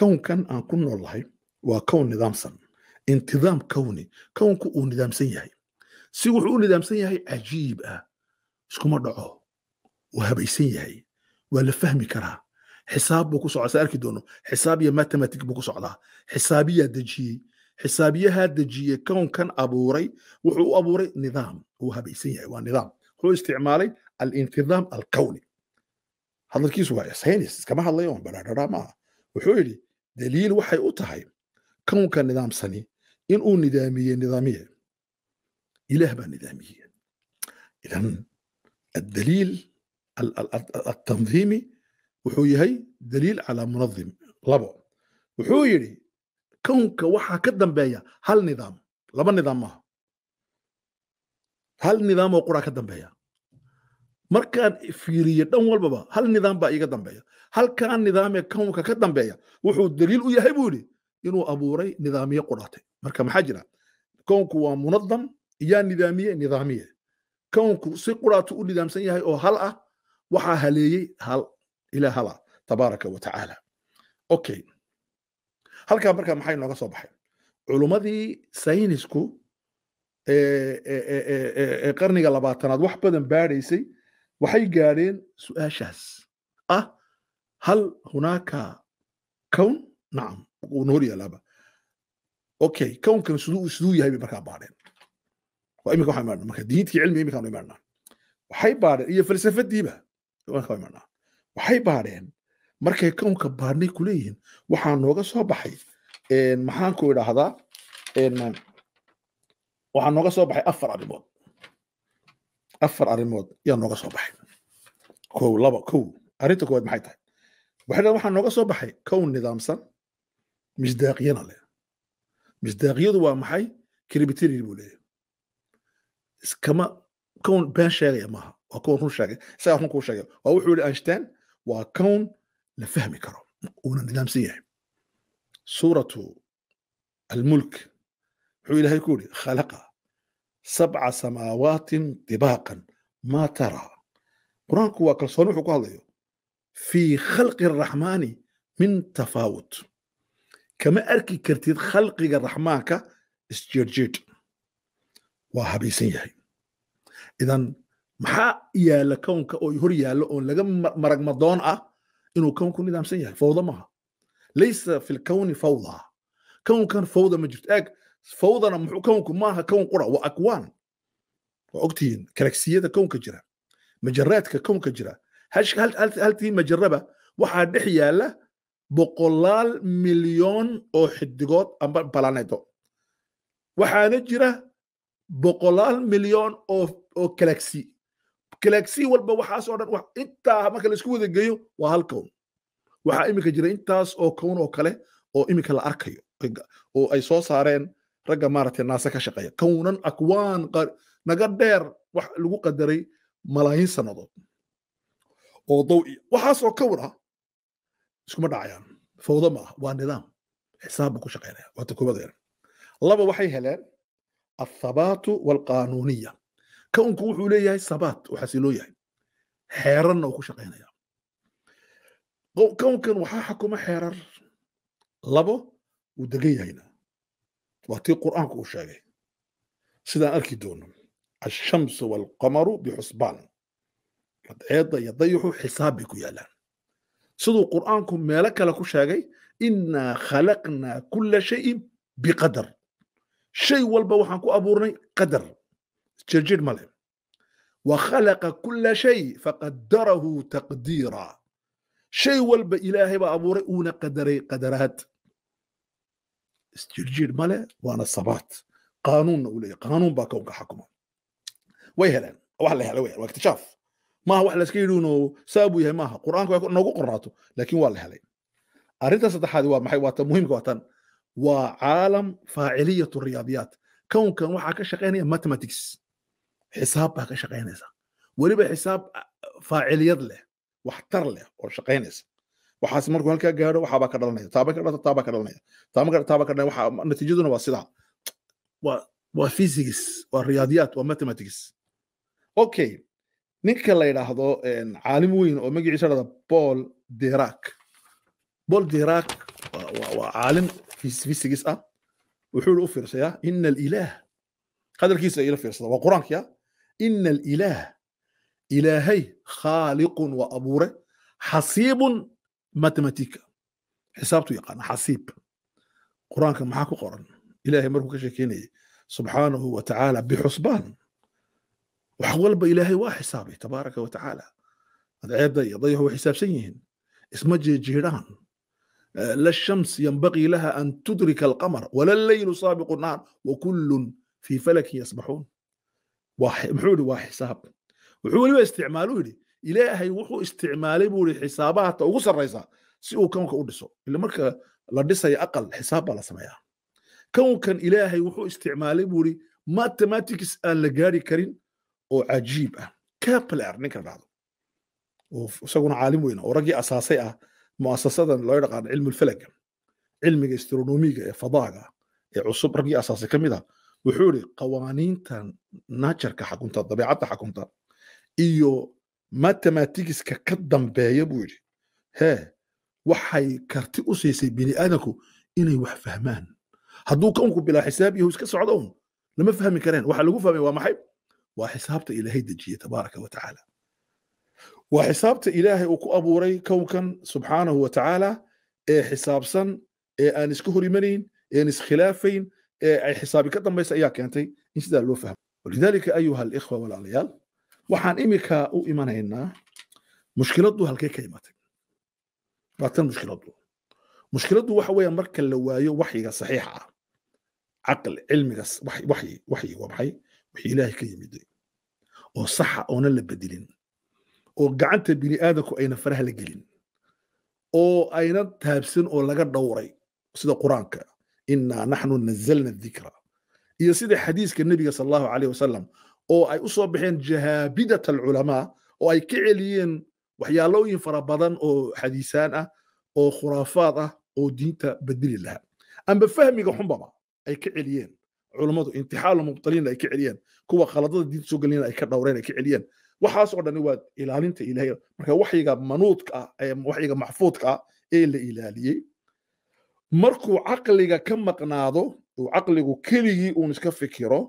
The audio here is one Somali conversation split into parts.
kownkan aan ku noollahay waa kown nidaamsan intidaam kowni kownku uu nidaamsan yahay si wuxuu u nidaamsan yahay cajiib ah iskuma dhaco waa habaysan yahay waa la fahmi karaa xisaab buu ku socdaa sa arki doono xisaab iyo matematic buu ku socdaa xisaabiyaa dejiyey xisaabiyahaa dejiyey kownkan abuuray wuxuu u abuuray nidaam uu habaysan yahay waa nidaam wuxuu isticmaalay alintidaam alkowni hadalkiisu waa saynus hadlayo bararara maaha wuxuu yidhi daliil waxay u tahay kownka nidaamsani inuu nidaamiyey nidaamiye ilaah baa nidaamiyey idan addaliil التنظيمي wuxuu yahay daliil calaa munadim labo wuxuu yidhi kownka waxaa ka dambeeya hal nidaam laba nidaam maaha hal nidaam oo quraa ka dambeeya markaan fiiriyo dhan walbaba hal nidaam baa iiga dambeeya halkan nidaamee kownka ka dambeeya wuxuu daliil u yahay buu yidhi inuu abuuray nidaamiye qudhaatay marka maxaa jira kownku waa munadam yaa nidaamiye nidaamiye kownku si qudhaatu u nidaamsan yahay oo hal ah waxaa haleeyey hal ilaa hala ah, tabaaraka wa tacaala okay halkaa marka maxay nooga soo baxay culummadii saynisku qarniga labaatanaad wax badan baadhaysay waxay gaadheen su-aashaas ah hal hunaaka kown nacam uuna okay kownkan siduu siduu yahay bay markaa baadheen waa imika waxaa imaanaa marka diintii cilmiga imika imaanaa waxay baadheen iyo falsafadiiba markaa imaanaa waxay baadheen markay kownka baadhnay kuleeyihiin waxaa nooga soo baxay maxaan ku idhaahdaa waxaa nooga soo baxay afar arrimood afar arrimood ayaa nooga soo baxay kow laba kow arrinta koowaad maxay tahay waxay waxaa nooga soo baxay kow nidaamsan misdaaqiyana leh misdaaqiyadu waa maxay cribitiri buu leeyahy iskama kown been sheegaya maaha waa kown run sheegay isagaa run kuu sheegay waa wuxuu yihi einstein waa kown la fahmi karo uuna nidaamsan yahay suuratu almulk wuxuu ilaahay ku yidhi khalaqa sabca samaawaatin dibaaqan maa taraa qur-aanku waa kalsooni wuxuu ku hadlayo fii khalqi araxmaani min tafaawut kama arki kartid khalqiga raxmaanka isjeedjeed waa habaysan yahay idan maxaa yaalla kownka oo hor yaallo oon laga maragmadoon ah inuu kownku nidaamsan yahay fawda maaha laysa fi lkowni fawda kownkan fawda ma jirto eeg fawdana muxuu kownku maaha kown qura waa akwaan waa ogtihiin galaksiyada kownka jira majaraadka kownka jira haltii majaraba waxaa dhex yaala boqolaal milyoon oo xidigood amba balanedo waxaana jira boqolaal milyoon oo galaksi galaksi walba waxaasoo dhan intaa marka laisku wada geeyo waa hal kown waxaa iminka jira intaas oo kown oo kale oo iminka la arkayo oo ay soo saareen ragga maaragtay naasa ka shaqeeya kownan akwaan naga dheer wax lagu qadaray malaayiin sannadood oo dawi waxaasoo kown ah iskuma dhacayaan fawdo ma ah waa nidaam xisaab buu ku shaqeynaya waata koobadeer laba waxay heleen athabaatu walqanuuniya kownku wuxuu leeyahay sabaat waxaasi loo yahay xeeranna uu ku shaqeynaya kownkan waxaa xakuma xeerar labo uu degan yahayna waa tii qur'aanku uu sheegay sidaan arki doono ashamsu waalqamaru bixusbaan cadceedda iyo dayuxu xisaab bay ku yaalaan siduu qur'aanku meelo kale ku sheegay innaa khalaqnaa kulla shayin biqadar shay walba waxaan ku abuurnay qadar jirjidh male wakhalaqa kulla shay faqadarahu taqdiira shay walba ilaahay baa abuuray uuna qadaray qadaraad isjirjiir ma leh waana sabaad qaanuunna uu leeyahy qaanuun baa kownka xakuma way heleen wax la helay way waa iktishaaf maaha wax layska yidhiuno saabuu yahay maaha qur'aanka waa noogu qoraato laakiin waa la helay arrinta saddexaad waa maxay waata muhiimka waatan waa caalam faaciliyatu riyaadiyaat kownkan waxaa ka shaqaynaya mathematics xisaab baa ka weliba xisaab faaciliyad leh waxaas markuu halkaa gaaro waxaabaa ka dhalanaya taaba ka dhata taabaa ka dhalanaya taaba taaba ka dhalanaya waxa natiijaduna waa sidaa waa waa physics waa riyaadiyaad waa mathematics okay ninka la yidhaahdo caalim weyn oo magaciisa dhada paul derak paul derak waa caalim physics ah wuxuu u fiirsayaa ina alilaah hadalkiisa ila fiirsada waa qur-aankia ah. ina alilaah ilaahay khaaliqun waa abuure xasiibun matematika xisaabtu yaqaana xasiib qur-aanka maxaa ku qoran ilaahay markuu ka sheekeynayay subxaanahu wa bixusbaan wax walba ilaahay waa xisaabay tabaaraka wa tacaala iyo dayaxu way xisaabsan yihiin isma jeejeedhaan eh, la shams yanbaqii laha an tudrika alqamar wala leylu saabiqu naar wakullun fii falakin yasbaxuun muxuu yidhi waa xisaab wuxuu weliba isticmaalu yidhi ilaahay wuxuu isticmaalay buuri xisaabaha hata ugu sarraysa si uu kownka u dhiso ila marka la dhisayo aqal xisaab baa la sameeyaa kownkan ilaahay wuxuu isticmaalay buuri mathematics aan la gaari karin oo cajiib ah kapler ninka dhahdo isaguna caalim weyna oo raggii asaasay ah mu'asasadan loo yaqaan cilmi lfalaga cilmiga astronomiga ee fadaaga ee cusub raggii asaasay ka mid ah wuxuu yidhi qawaaniinta naajarka xakunta dabeecadda xakunta iyo mathematigiska ka dambeeya buu yidhi he waxay karti u siisay bini aadanku inay wax fahmaan hadduu kownku bilaa xisaab yahu iska socdo un lama fahmi kareen waxa lagu fahmay waa maxay waa xisaabta ilaahay dejiye tabaaraka wa waa xisaabta ilaahay uu ku abuuray kownkan subxaanahu wa tacaala ee xisaabsan ee aan iska hor imanayn een iskhilaafayn ee ay xisaabi ka dambaysa ayaa keentay in sidaa loo fahmo walidaalika ayuha alikhwa walaalayaal waxaan iminka u imanaynaa mushkiladdu halkee ka imatay waa tan mushkiladdu mushkiladdu waxa weeya marka la waayo waxyiga saxiixa ah caqli cilmiga waxyi waxyi waa maxay wixii ilaahay ka yimid oo saxa oona la bedelin oo gacanta bini aadanku ayna faraha la gelin oo ayna taabsan oo laga dhowray sida qur-aanka innaa naxnu nazalna dikra iyo sida xadiiska nebiga sal allahu alayh wasalam oo ay u soo baxeen jahaabidat alculamaa oo ay ka celiyeen waxyaalooyin fara badan oo xadiisaan ah oo khuraafaad ah oo diinta bedeli lahaa amba fahmiga xunbaba ay ka celiyeen culammadu intixaalu mubtaliina ay ka celiyeen kuwa khaladada diinta soo gelina ay ka dhowreen ay ka celiyeen waxaas dhani waa ilaalinta ilaahay marka waxyiga manuudka ah ee waxyiga maxfuudka ah ee la ilaaliyey markuu caqliga ka maqnaado uu caqligu keligii uun iska fikiro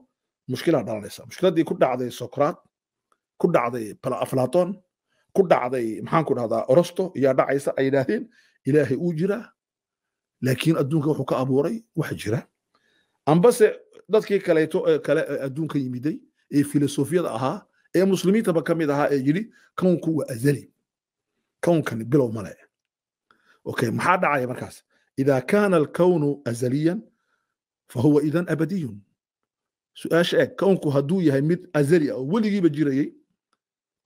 mushkilaa dhalanaysa mushkiladdii ku dhacday socraat ku dhacday aflaton ku dhacday maxaanku dhahdaa orosto iyaa dhacaysa ay yidhaahdeen ilaahay uu jiraa laakiin adduunka wuxuu ka abuuray wax jira ambase dadkii kaleeto kale adduunka yimiday ee filosofiyada ahaa ee muslimiintaba ka mid ahaa ee yidhi kownku waa azali kownkani bilow male okay maxaa dhacaya markaas idaa kaana alkownu azaliyan fahuwa idan abadiyun su-aasha eeg kownku hadduu yahay mid azali ah oo weligiiba jirayey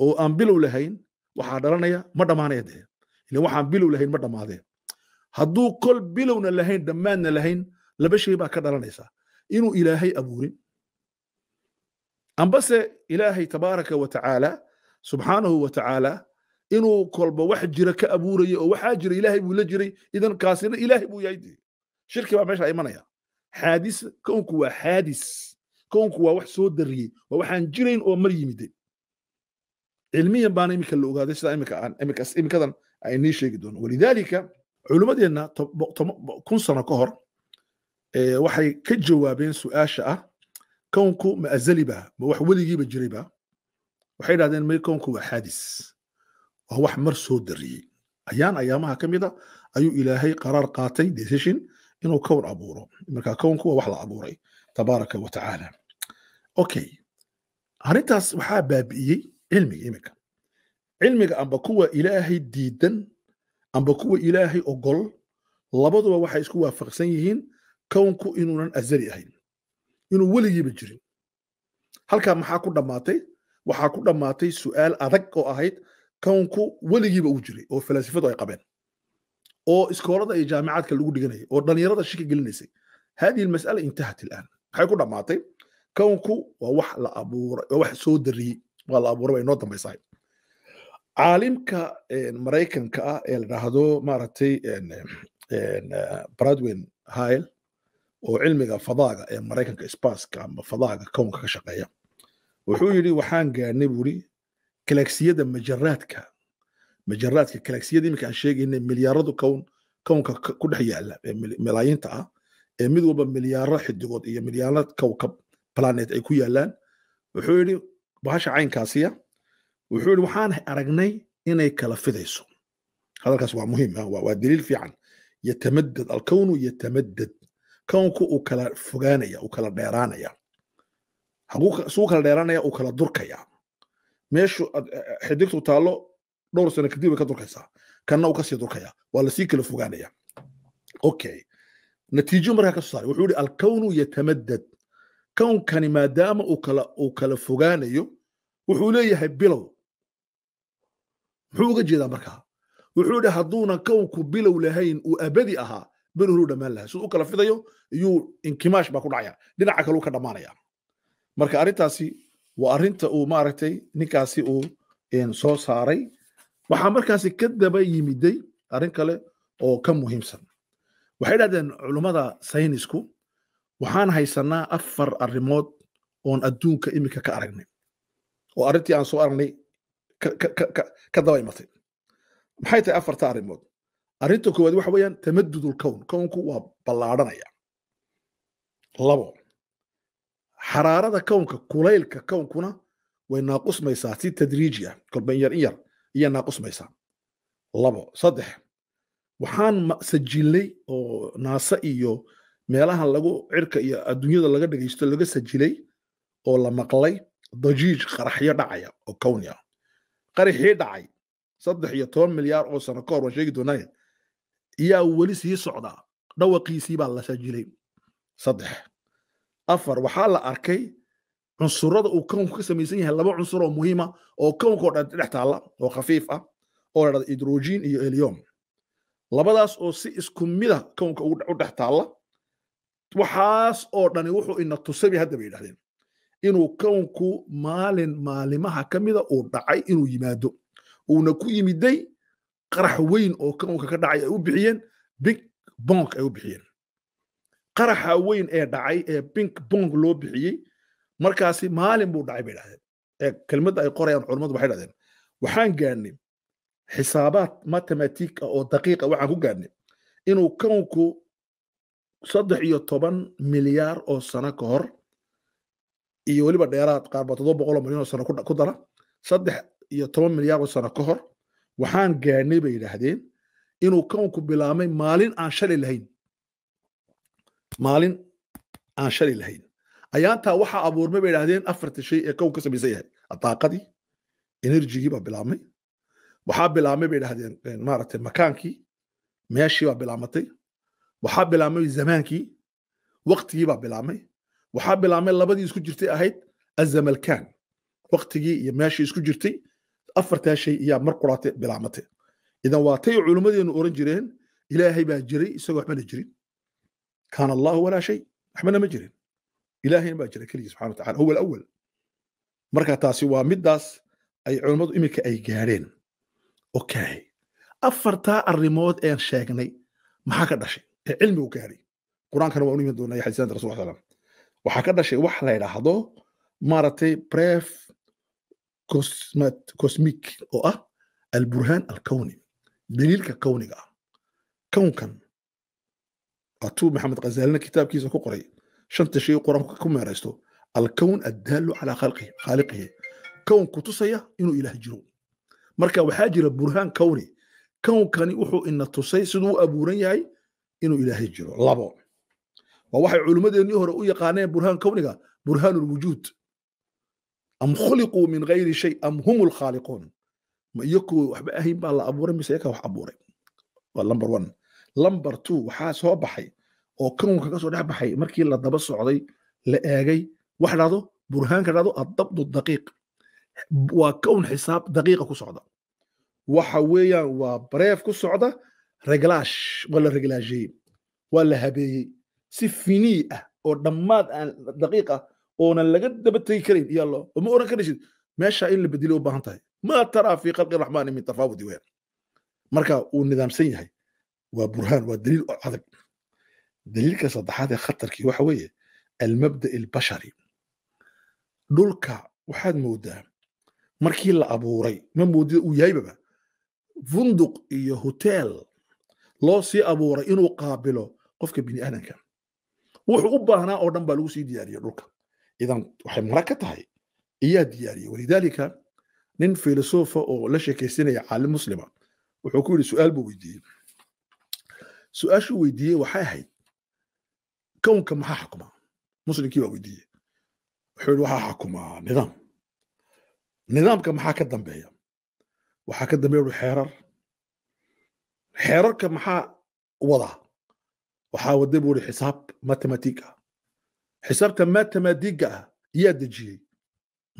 oo aan bilow lahayn waxaa dhalanaya ma dhammaanaya dee ila waxaan bilow lahayn ma dhammaadee hadduu kol bilowna lahayn dhammaadna lahayn laba shay baa ka dhalanaysaa inuu ilaahay abuurin ambase ilaahay tabaaraka wa tacaala subxaanahu wa tacaala inuu kolba wax jira ka abuuraya oo waxaa jira ilaahay buu la jiray idan kaasina ilaahay buu yahay dee shirki baa meesha imanaya xaadis kownku waa xaadis koonku waa wax soo dariyey waa waxaan jirayn oo mar yimide cilmiyan baana iminka la ogaaday sidaa imikadan aynii sheegi doono walidaalika culummadeenna kun sano ka hor waxay ka jawaabeen su'aasha ah kownku ma azali baa ma wax weligiiba jiray baa waxay dhahdeen may kownku waa xaadis waa wax mar soo dariyey ayaan ayaamaha ka mida ah, ayuu ilaahay qaraar qaatay decision inuu kown abuuro marka kownku waa wax la abuuray tabaaraka wa tacaala okay arrintaas waxaa baabi'iyey cilmiga iminka cilmiga amba kuwa ilaahay diidan amba kuwa ilaahay ogol labaduba waxay isku waafaqsan yihiin kownku inuunan azali ahayn inuu weligiiba jirin halkaa maxaa ku dhammaatay waxaa ku dhammaatay su'aal adag oo ahayd kownku weligiiba uu jiray oo falaasifadu ay qabeen oo iskoolada iyo jaamicaadka lagu dhiganayay oo dhallinyarada shika gelinaysay hadihi almas'ala intahat ilaan maxay ku dhammaatay kownku waa wax la abuuray waa wax soo dariyey waa la abuuray ba inoo dambaysahay caalimka maraykanka ah ee la dhahdo maaragtay bradwin hile oo cilmiga fadaaga ee maraykanka spaska ama fadaaga kownka ka shaqeeya wuxuu yidhi waxaan gaarnay buuri galaksiyada majaraadka majaraadka galaksiyada iminka aan sheegaynay milyaaradu kown kownka ku dhex yaala ee malaayiinta ah ee mid walba milyaaro xidigood iyo milyaaro kowkab planet ay ku yaalaan wuxuu yidhi bahasha caynkaasiya ah. wuxuu yidhi waxaan aragnay inay kala fidayso hadalkaas waa muhiim ah, waa daliil fiican yatamadad alkownu yatamadad kownku uu kala fogaanaya uu kala dheeraanaya suu kala dheeraanaya uu kala durkaya meeshu xidigtu taallo dhowr sano kadib bay ka durkaysaa kanna uu kasii durkaya waa lasii kala fogaanaya okay natiijo markaa ka soo saaray wuxuu yidhi alkownu yatamadad kownkani maadaama uu kala fogaanayo wuxuu leeyahay bilow muxuu uga jeedaa markaa wuxuu idhi hadduuna kownku bilow lahayn uu abadi ahaa berhuruu dhammaan lahay siduu u kala fidayo iyuu inkimaash baa ku dhacaya dhinaca kaleu ka dhammaanaya marka arrintaasi waa arrinta uu maaragtay ninkaasi uu soo saaray waxaa markaasi ka daba yimiday arrin kale oo ka muhiimsan waxay dhahdeen culummada saynisku waxaan haysanaa afar arrimood oon adduunka iminka ka aragnay oo arrintii aan soo aragnay ka daba imatay maxay tahay afarta arrimood arrinta koowaad waxa weeyaan tamadudulkown kownku waa ballaadhanaya labo xaraarada kownka kulaylka kownkuna way naaqusmaysaa si tadriiji ah kolban yar in yar ayay naaqusmaysaa labo saddex waxaan sajilnay oo naase iyo meelahan lagu cirka iyo adduunyada laga dhegaysto laga sajilay oo la maqlay dajiij qaraxyo dhacaya oo kowni ah dhacay saddex iyo toban milyaar oo sano kahor waan sheegi doonaaye yaa weli sii socdaa dhawaqiisii baa la sajilay saddex afar waxaa la arkay cunsurada uu kownku ka samaysan yahay laba cunsur oo muhiima ah, oo kownkaoo dhan dhex taalla oo khafiif ah oo dhada hidrojiin iyo eliyom labadaas oo si isku mida ah kownka u dhex taalla waxaas oo dhani wuxuu ina tusabay hadda bay yidhahdeen inuu kownku maalin maalimaha ka mida uu dhacay inuu yimaado uuna ku yimiday qarax weyn oo kownka ka dhacay ay u bixiyeen big bong ay u bixiyeen qaraxa weyn ee dhacay ee bink bong loo bixiyey markaasi maalin buu dhacay bay yidhahdeen ee kelmadda ay qorayaan culummadu waxay dhahdeen waxaan gaadnay xisaabaad mathematic ah oo daqiiqa ah, waxaan ku gaadnay inuu kownku saddex iyo toban milyaar oo sano ka hor iyo weliba dheeraad qaarba toddoba boqol oo milyan oo sano ku dara saddex iyo toban milyaar oo sano ka hor waxaan gaadhnay bay yidhaahdeen inuu kownku bilaabmay maalin aan shali lahayn maalin aan shalay lahayn ayaantaa waxaa abuurmay bay yidhahdeen afarta shay ee kown ka samaysan yahay adaaqadii enerjigii baa bilaabmay waxaa bilaabmay bay yidhahdeen maaragtay makaankii meeshii baa bilaabmatay waxaa bilaabmay zamaankii waktigii baa bilaabmay waxaa bilaabmay labadii isku jirtay ahayd azamalkan waktigii iyo meeshii isku jirtay afartaa shay mar quraate bilaamatay idan waa tay culummadeenu oran jireen ilaahay baa jiray isagoo waxbana jirin kaana allahu walaa shay waxbana ma jirin ilaahayna baa jiray keligii subxana watacala huwa alawal marka taasi waa middaas ay culummadu iminka ay gaadheen okay afartaa arrimood een sheegnay maxaa ka dhashay cilmi u gaaray quraankana waan u iman doonaa xadiisanta rasul salam waxaa ka dhashay wax la yidhaahdo maaragtay bref cosmic oo ah alburhaan alkowni daliilka kowniga ah kownkan atuu maxamed khazalina kitaabkiisa ku qoray shanta shay quraanku ku meeraysto alkown addaalu calaa khaaliqihi kown tusaya inuu ilaah jiro marka waxaa jira burhaan kowni kownkani wuxuu ina tusay siduu u abuuran yahay inuu ilaahay jiro labo waa waxay culummadeennii hore u yaqaaneen burhaan kowniga burhaan ulwujuud am khuliquu min gayri shay am hum ulkhaaliquun ma iyaku waxba ahayn baa la abuuray mise yaka wax abuuray waa number one number two waxaa soo baxay oo kawnka kasoo dhex baxay markii la daba socday la eegay wax dhahdo burhaanka dhahdo addabdu daqiiq waa kown xisaab daqiiqa ku socda waxa weeyaan waa bareef ku socda reglaash waa la reglaashiyey waa la habeeyey si finii ah oo dhammaad aan daqiiq ah oona laga daba tegi karayn iyo allo ma oran karaysid meesha in la bedelo u baahan tahay ma taraa fi khalqi raxmaani min tafaawudi weyan marka uu nidaamsan yahay waa burhaan waa daliil oo adag daliilka saddexaad ee khatarkii waxa weeye almabda albashari dhulka waxaad moodaa markii la abuuray ma moodida uu yahaybaba funduq iyo hotel loo sii abuuray inuu qaabilo qofka biniaadanka wuxuu u baahnaa oo dhan baa lagu sii diyaariye dhulka idan waxay mara ka tahay iyaa diyaariyey walidaalika nin filosofa oo la sheekaysanaya caalim muslima wuxuu ku yidhi su'aal buu weydiiyey su-aashuu weydiiyey waxay ahayd kownka maxaa xakuma muslimkii baa weydiiyey wuxuu yidhi waxaa xakumaa nidaam nidaamka maxaa ka dambeeya waxaa ka dambeeya xeerar xeerarka maxaa wadaa waxaa wada buu ihi xisaab mathematig ah. xisaabta mathematiga ah yaa dejiyey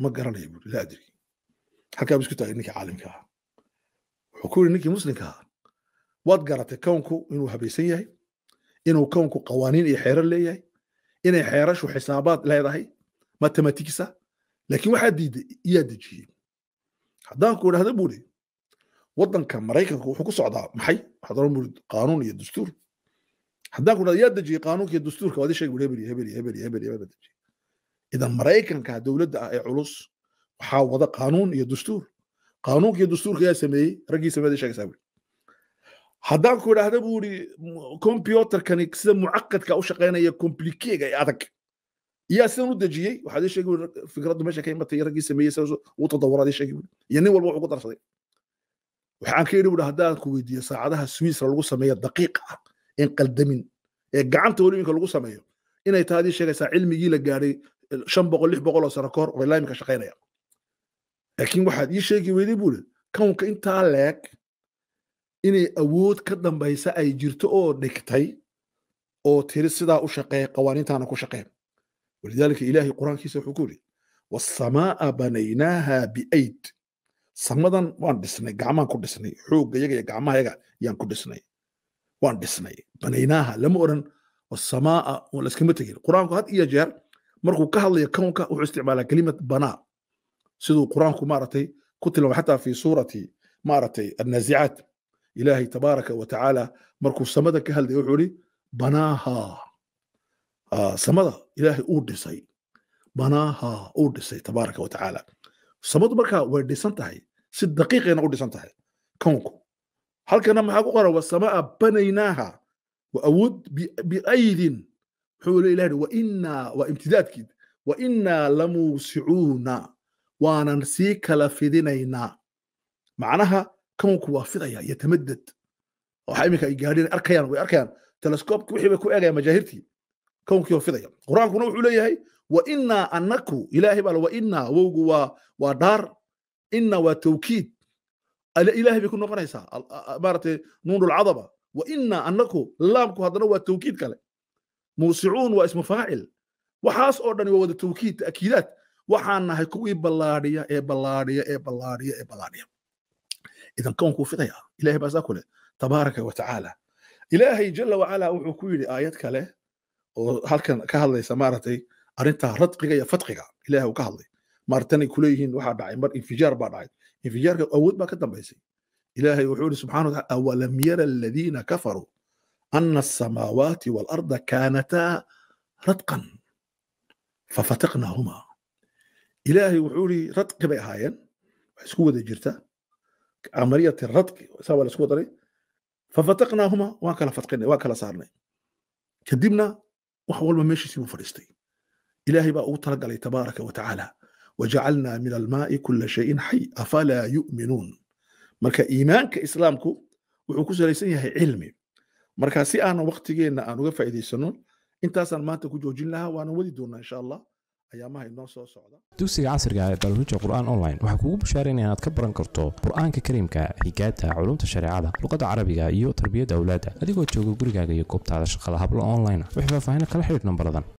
ma garanaya buui la adri halkaa buu isku taagay ninkii caalimka ah wuxuu ku yidhi ninkii muslimka ah waad garatay kownku inuu habaysan yahay inuu kownku qawaaniin iyo xeerar leeyahay inay xeerashu xisaabaad leedahay mathematigsa laakiin waxaa diiday yaa dejiyey haddaan ku idhahda buu ihi wadanka maraykanka wuxuu ku socdaa maxay waxaad oran buuri qaanuun iyo dastuur haddaan kunad yaa dejiyey qaanuunka iyo dastuurka waad sheegi hebel hebel hebel hebel hebel idan maraykanka dowladda ah ee culus waxaa wada qaanuun iyo dastuur qaanuunka iyo dastuurka yaa sameeyey raggii sameeday sheegaysaa haddaan ku idhaahda buuri kombyuterkani sida mucaqadka u shaqaynaya komplikeega ee adag iyaa sidan u dejiyey waxaad sheegi fikraddu meesha ka imatay raggii sameeyey wuu tadawaraad ii sheegi iyo nin walba wuxuu ku darsaday waxaan ka idhi bu haddaan ku weydiiyo saacadaha swiisra lagu sameeyo daqiiq ah in qaldamin ee gacanta weli lagu sameeyo inay tahay adii sheegaysaa cilmigii la gaaday shan boqol lix boqol oo sano kahor way laa shaqaynaya laakiin waxaad ii sheegi weyday buu kownka intaa leeg inay awood ka dambaysa ay jirto oo dhigtay oo tiri sidaa u shaqee qawaaniintaana ku shaqeen walidaalika ilaahay qur-aankiisa wuxuu ku yidhi wasamaa banaynaaha biayd samadan waan dhisnay gacmaan ku dhisnay xoogga yaga iyo gacmahayaga yaan ku dhisnay waan dhisnay banaynaaha lama odhan wasamaa laskama tegin qur-aanku had iyo jeer markuu ka hadlayo kownka wuxuu isticmaalaa kelimad banaa siduu qur-aanku maaratay ku tilmaamay xataa fi suurati maaratay annaazicaat ilaahay tabaaraka wa tacaala markuu samada ka hadlaya wuxuu ihi banaaha samada ilaahay uu dhisay banaaha uu dhisay tabaaraka wa samadu markaa way dhisan tahay si daqiiqayna u dhisan tahay kownku halkana maxaa ku qoran wasamaa banaynaaha waawood biaydin wuxuu le ilah wainaa waa imtidaadkiid wainaa lamuusicuuna waanan sii kala fidinaynaa macnaha kownku waa fidaya yatamadad waxa iminka ay arkayaan way arkayaan telescoopki wixii bay ku eegayaan majaahirtii kownkii oo fidaya qur-aankuna wuxuu leeyahay wainaa anaku ilaahay wa wainaa wowgu waa waa dhaar ina waa tawkiid ilahay bay ku noqonaysaa maaragtay nuunulcadaba wa ina annaku laamku haddana waa tawkiid kale muusicuun waa ismu faacil waxaas oo dhani waa wada tawkiid ta'kiidaad waxaan nahay kuwii ballaadhiya ee ballaadhiya ee ballaadhiya ee ballaadhiya idan kownkuu fidaya ilahay baasaa ku leh tabaaraka wa ilaahay jala wacala wuxuu ku yidhi aayad kale oo halkan ka hadlaysa maaragtay arrintaa radqiga iyo fadqiga ilahay uu ka hadlay martanay kuleeyihiin waxaa dhacay mar infijaar baa dhacay infijaarka awood baa ka dambaysay ilaahay wuxuu ihi subxana wataala awalam yara aladiina kafaruu ana asamaawaati waalarda kaanataa radqan fafataqnaahumaa ilaahay wuxuu ihi radqi bay ahaayeen wax isku wada jirta amaliyati radqi saa waa laisku wadaray fafataqnaahumaa waan kala fadqinay waan kala saarnay kadibna wax walba meeshiisii buu fadhiistay ilaahay baa ugu talagalay tabaaraka wa tacaala wajacalnaa min almaai kula shayin xay afalaa yu'minuun marka iimaanka islaamku wuxuu ku salaysan yahay cilmi marka si aanan waktigeenna aan uga faa'iidaysano intaasaan maanta ku joojin lahaa waanan wadi doonaa insha allah ayaamaha inoo soo socda dugsiga casriga ee balruja qur'aan online waxaa kuugu bashaarana inaad ka baran karto qur'aanka kariimka higaada culumta shareecada luqadda carabiga iyo tarbiyadda awlaadda adigoo jooga gurigaaga iyo goobtaada shaqada hablo online ah wax faahfaahina kala xidhiir nambaradan